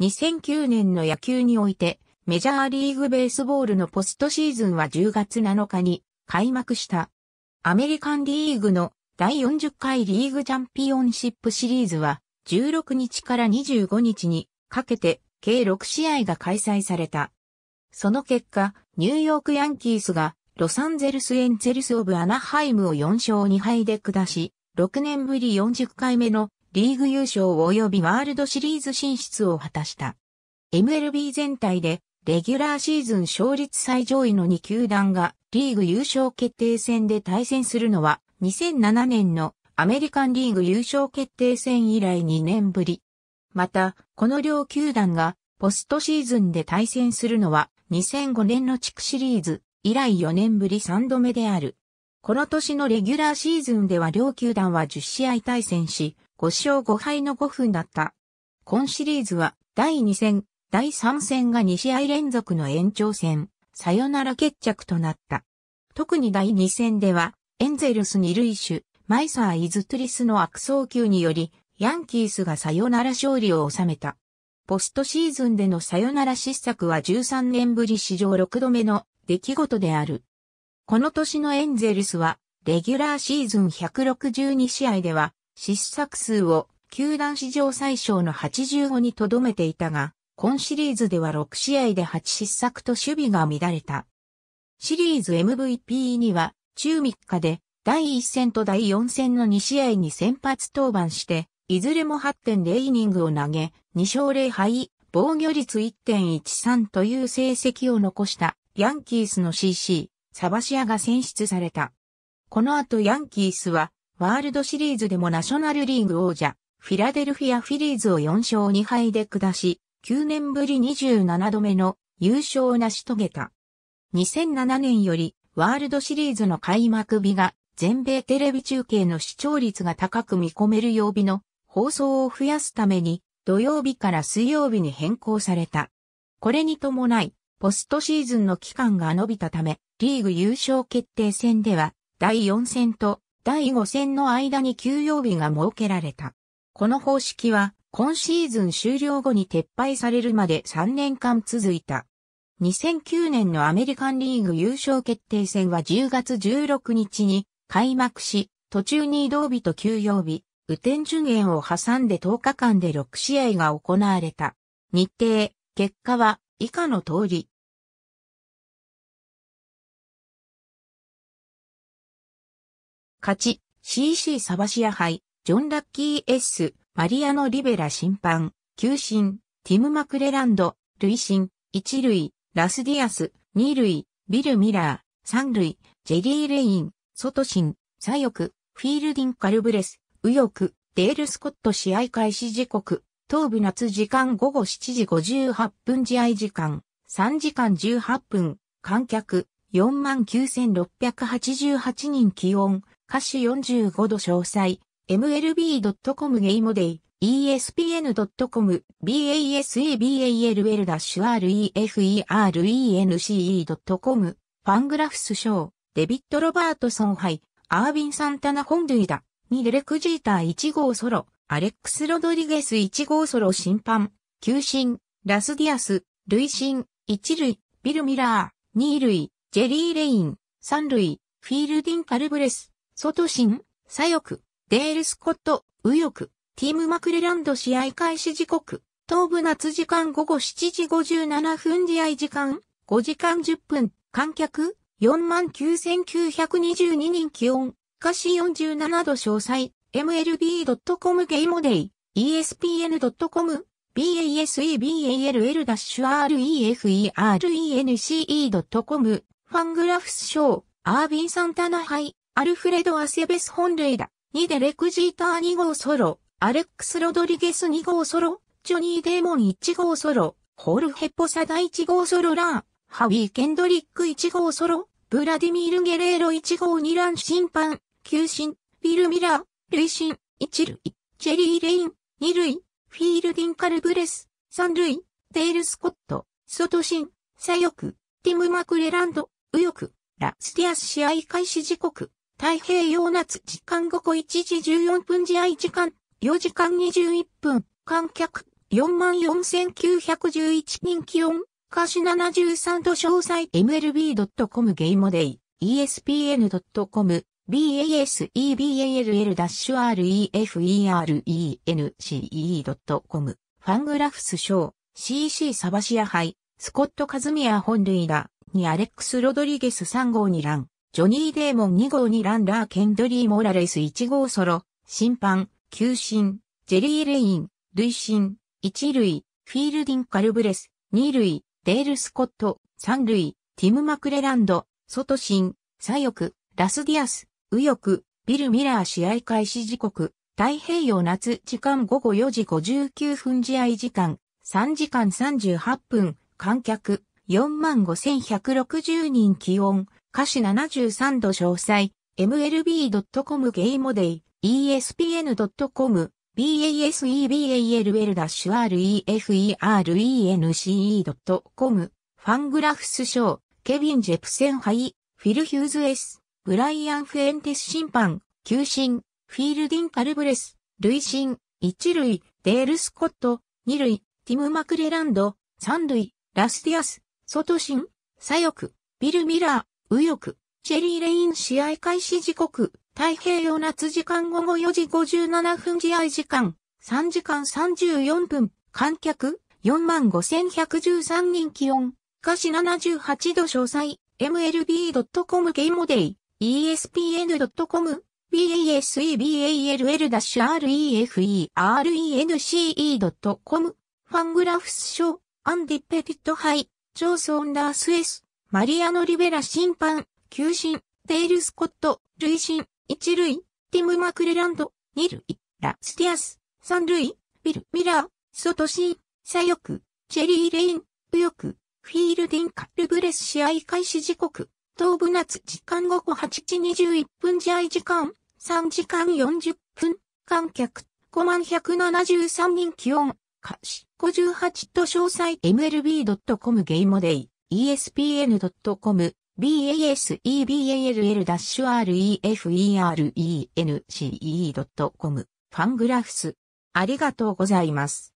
2009年の野球において、メジャーリーグベースボールのポストシーズンは10月7日に開幕した。アメリカンリーグの第40回リーグチャンピオンシップシリーズは16日から25日にかけて計6試合が開催された。その結果、ニューヨークヤンキースがロサンゼルスエンゼルスオブアナハイムを4勝2敗で下し、6年ぶり40回目のリーグ優勝及びワールドシリーズ進出を果たした。MLB 全体でレギュラーシーズン勝率最上位の2球団がリーグ優勝決定戦で対戦するのは2007年のアメリカンリーグ優勝決定戦以来2年ぶり。また、この両球団がポストシーズンで対戦するのは2005年の地区シリーズ以来4年ぶり3度目である。この年のレギュラーシーズンでは両球団は10試合対戦し、5勝5敗の5分だった。今シリーズは第2戦、第3戦が2試合連続の延長戦、さよなら決着となった。特に第2戦では、エンゼルス二塁手、マイサー・イズトリスの悪送球により、ヤンキースがさよなら勝利を収めた。ポストシーズンでのさよなら失策は13年ぶり史上6度目の出来事である。この年のエンゼルスは、レギュラーシーズン162試合では、失策数を球団史上最小の85にとどめていたが、今シリーズでは6試合で8失策と守備が乱れた。シリーズ MVP には、中3日で、第1戦と第4戦の2試合に先発登板して、いずれも8.0イニングを投げ、2勝0敗、防御率1.13という成績を残した、ヤンキースの CC、サバシアが選出された。この後ヤンキースは、ワールドシリーズでもナショナルリーグ王者、フィラデルフィア・フィリーズを4勝2敗で下し、9年ぶり27度目の優勝を成し遂げた。2007年よりワールドシリーズの開幕日が全米テレビ中継の視聴率が高く見込める曜日の放送を増やすために土曜日から水曜日に変更された。これに伴い、ポストシーズンの期間が延びたため、リーグ優勝決定戦では第4戦と第5戦の間に休養日が設けられた。この方式は今シーズン終了後に撤廃されるまで3年間続いた。2009年のアメリカンリーグ優勝決定戦は10月16日に開幕し、途中に移動日と休養日、雨天順延を挟んで10日間で6試合が行われた。日程、結果は以下の通り。勝ち、CC サバシア杯、ジョン・ラッキー S、マリアノ・リベラ審判、球審、ティム・マクレランド、累審、一塁、ラスディアス、二塁、ビル・ミラー、三塁、ジェリー・レイン、外審、左翼、フィールディン・カルブレス、右翼、デール・スコット試合開始時刻、東部夏時間午後7時58分試合時間、3時間18分、観客、49,688人気温、歌手45度詳細、mlb.com ゲイモデイ、espn.com、baseball-referen.com c、ファングラフスショー、デビット・ロバートソン杯、アービン・サンタナ・ホンドゥイダ、にレレクジーター1号ソロ、アレックス・ロドリゲス1号ソロ審判、球審、ラスディアス、累審、1塁、ビル・ミラー、2塁、ジェリー・レイン、3塁、フィールディン・カルブレス、外心、左翼、デール・スコット、右翼、ティーム・マクレランド試合開始時刻、東部夏時間午後7時57分試合時間、5時間10分、観客、49,922人気温、歌詞47度詳細、mlb.com ゲイモデイ、espn.com、baseball-reference.com、ファングラフスショー、アービン・サンタナ杯、アルフレド・アセベス本塁打、2でレクジーター2号ソロ、アレックス・ロドリゲス2号ソロ、ジョニー・デーモン1号ソロ、ホールヘッポサダ1号ソロラー、ハウィー・ケンドリック1号ソロ、ブラディミール・ゲレーロ1号2ラン審判、球審、ビル・ミラー、累審、1塁、チェリー・レイン、2塁、フィールディン・カルブレス、3塁、テイル・スコット、ソトシン、左翼、ティム・マクレランド、右翼、ラスティアス試合開始時刻、太平洋夏時間午後1時14分試合時間、4時間21分、観客44,911人気温、歌詞73度詳細 MLB.com ゲイモデイ、ESPN.com、BASEBALL-REFERENCE.com、ファングラフス賞、CC サバシア杯、スコット・カズミア本塁打にアレックス・ロドリゲス3号にラン。ジョニー・デーモン2号にランラー・ケンドリー・モラレス1号ソロ、審判、球審、ジェリー・レイン、類審、1塁、フィールディン・カルブレス、2塁、デール・スコット、3塁、ティム・マクレランド、ソトシン、左翼、ラス・ディアス、右翼、ビル・ミラー試合開始時刻、太平洋夏時間午後4時59分試合時間、3時間38分、観客、45,160人気温、歌詞73度詳細、mlb.com ゲイモデイ、espn.com、b a s e b a l r e f e r e n c c o m ファングラフスショー、ケビン・ジェプセンハイ、フィル・ヒューズエス、ブライアン・フエンテス審判、球審、フィールディン・カルブレス、累審、一塁、デール・スコット、二塁、ティム・マクレランド、三塁、ラスティアス、ソトシン、左翼、ビル・ミラー、右翼、チェリーレイン試合開始時刻、太平洋夏時間午後4時57分試合時間、3時間34分、観客、45,113人気温、華氏78度詳細、mlb.com ゲームデイ、espn.com、b a s e b a l l r e f e r e n c e c o m ファングラフスー、アンディ・ペティットイ、ジョース・オンダースス。マリアノ・リベラ審判、球審、テイル・スコット、類審、一塁、ティム・マクレランド、二塁、ラ・スティアス、三塁、ビル・ミラー、ソトシー、左翼、チェリー・レイン、右翼、フィールディン・カルブレス試合開始時刻、東部夏時間午後8時21分試合時間、3時間40分、観客、5万173人気温、歌詞58と詳細 MLB.com ゲイモデイ。espn.com baseball-refence.com e ファングラフス。ありがとうございます。